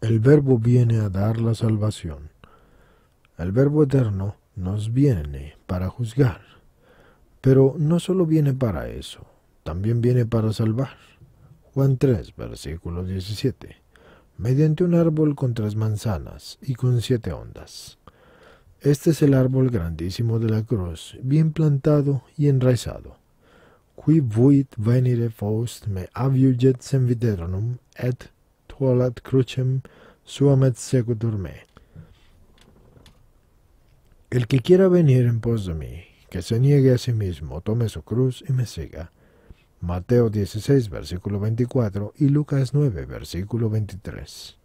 El Verbo viene a dar la salvación. El Verbo eterno nos viene para juzgar. Pero no solo viene para eso, también viene para salvar. Juan 3, versículo 17. Mediante un árbol con tres manzanas y con siete ondas. Este es el árbol grandísimo de la cruz, bien plantado y enraizado. Qui vuit venire faust me aviuget et crucem suamet El que quiera venir en pos de mí, que se niegue a sí mismo, tome su cruz y me siga. Mateo 16, versículo 24 y Lucas 9, versículo 23.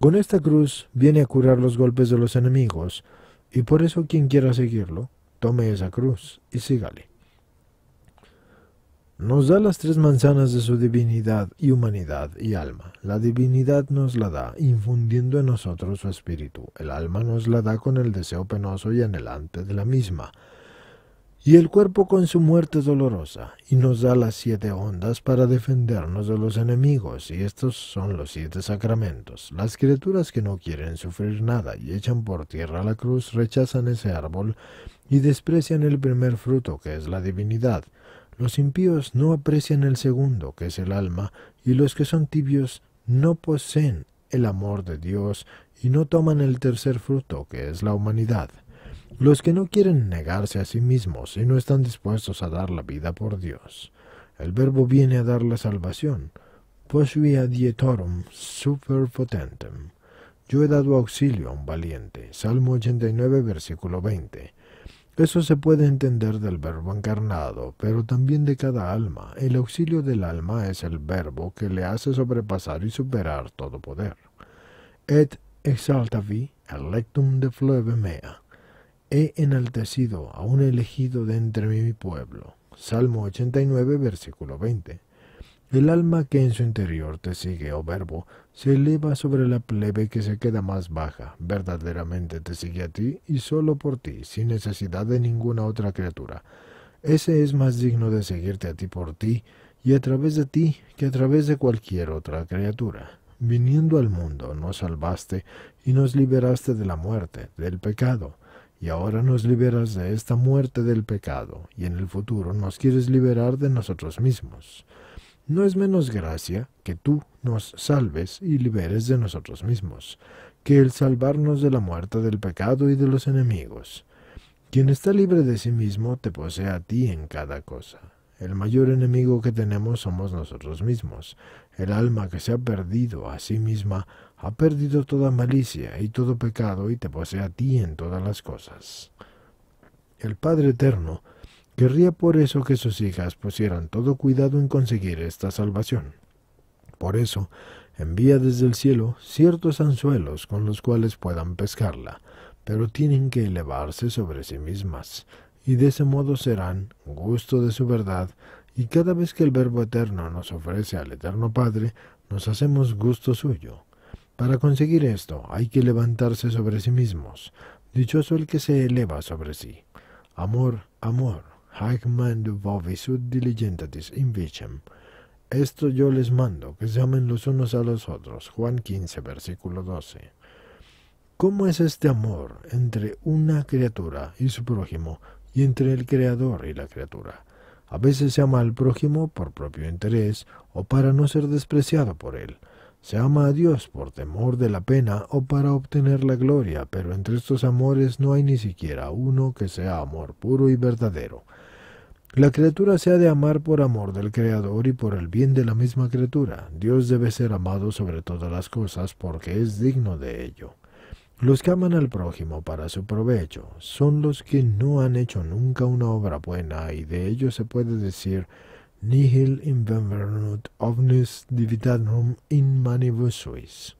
Con esta cruz viene a curar los golpes de los enemigos, y por eso quien quiera seguirlo, tome esa cruz y sígale nos da las tres manzanas de su divinidad y humanidad y alma. La divinidad nos la da infundiendo en nosotros su espíritu. El alma nos la da con el deseo penoso y anhelante de la misma. Y el cuerpo con su muerte dolorosa, y nos da las siete ondas para defendernos de los enemigos, y estos son los siete sacramentos. Las criaturas que no quieren sufrir nada y echan por tierra la cruz rechazan ese árbol y desprecian el primer fruto que es la divinidad. Los impíos no aprecian el segundo, que es el alma, y los que son tibios no poseen el amor de Dios y no toman el tercer fruto, que es la humanidad. Los que no quieren negarse a sí mismos y no están dispuestos a dar la vida por Dios. El verbo viene a dar la salvación. Posuia dietorum superpotentem. Yo he dado auxilio a un valiente. Salmo 89, versículo 20. Eso se puede entender del verbo encarnado, pero también de cada alma. El auxilio del alma es el verbo que le hace sobrepasar y superar todo poder. Et exaltavi electum de fleve mea. He enaltecido a un elegido de entre mi pueblo. Salmo 89, versículo 20. El alma que en su interior te sigue, oh verbo, se eleva sobre la plebe que se queda más baja, verdaderamente te sigue a ti y solo por ti, sin necesidad de ninguna otra criatura. Ese es más digno de seguirte a ti por ti y a través de ti que a través de cualquier otra criatura. Viniendo al mundo nos salvaste y nos liberaste de la muerte, del pecado, y ahora nos liberas de esta muerte del pecado, y en el futuro nos quieres liberar de nosotros mismos no es menos gracia que tú nos salves y liberes de nosotros mismos, que el salvarnos de la muerte del pecado y de los enemigos. Quien está libre de sí mismo te posee a ti en cada cosa. El mayor enemigo que tenemos somos nosotros mismos. El alma que se ha perdido a sí misma ha perdido toda malicia y todo pecado y te posee a ti en todas las cosas. El Padre Eterno Querría por eso que sus hijas pusieran todo cuidado en conseguir esta salvación. Por eso, envía desde el cielo ciertos anzuelos con los cuales puedan pescarla, pero tienen que elevarse sobre sí mismas, y de ese modo serán gusto de su verdad, y cada vez que el Verbo Eterno nos ofrece al Eterno Padre, nos hacemos gusto suyo. Para conseguir esto hay que levantarse sobre sí mismos. Dichoso el que se eleva sobre sí. Amor, amor, diligentatis vicem. Esto yo les mando, que se amen los unos a los otros. Juan 15, versículo 12. ¿Cómo es este amor entre una criatura y su prójimo y entre el creador y la criatura? A veces se ama al prójimo por propio interés o para no ser despreciado por él. Se ama a Dios por temor de la pena o para obtener la gloria, pero entre estos amores no hay ni siquiera uno que sea amor puro y verdadero. La criatura se ha de amar por amor del Creador y por el bien de la misma criatura. Dios debe ser amado sobre todas las cosas porque es digno de ello. Los que aman al prójimo para su provecho son los que no han hecho nunca una obra buena y de ello se puede decir nihil invenvernut ovnis divitanum in manibus suis.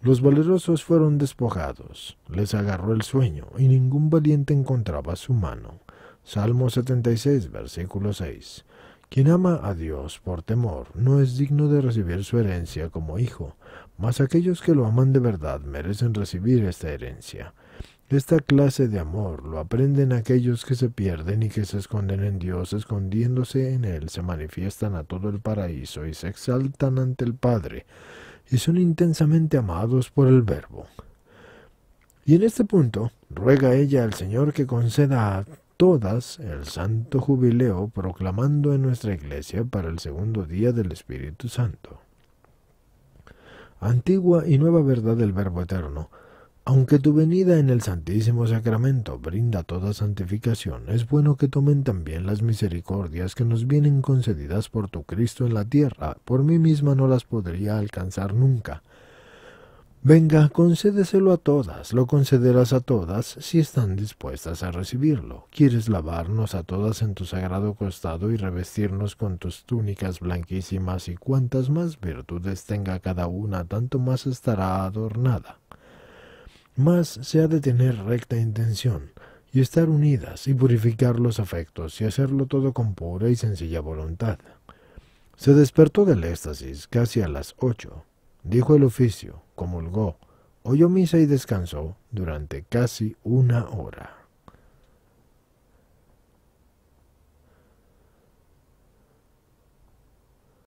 Los valerosos fueron despojados, les agarró el sueño y ningún valiente encontraba su mano. Salmo 76, versículo 6. Quien ama a Dios por temor no es digno de recibir su herencia como hijo, mas aquellos que lo aman de verdad merecen recibir esta herencia. Esta clase de amor lo aprenden aquellos que se pierden y que se esconden en Dios, escondiéndose en Él, se manifiestan a todo el paraíso y se exaltan ante el Padre, y son intensamente amados por el Verbo. Y en este punto, ruega ella al Señor que conceda todas el santo jubileo proclamando en nuestra iglesia para el segundo día del Espíritu Santo. Antigua y nueva verdad del Verbo Eterno, aunque tu venida en el Santísimo Sacramento brinda toda santificación, es bueno que tomen también las misericordias que nos vienen concedidas por tu Cristo en la tierra. Por mí misma no las podría alcanzar nunca. Venga, concédeselo a todas, lo concederás a todas si están dispuestas a recibirlo. ¿Quieres lavarnos a todas en tu sagrado costado y revestirnos con tus túnicas blanquísimas y cuantas más virtudes tenga cada una, tanto más estará adornada? Mas se ha de tener recta intención, y estar unidas, y purificar los afectos, y hacerlo todo con pura y sencilla voluntad. Se despertó del éxtasis casi a las ocho. Dijo el oficio, comulgó, oyó misa y descansó durante casi una hora.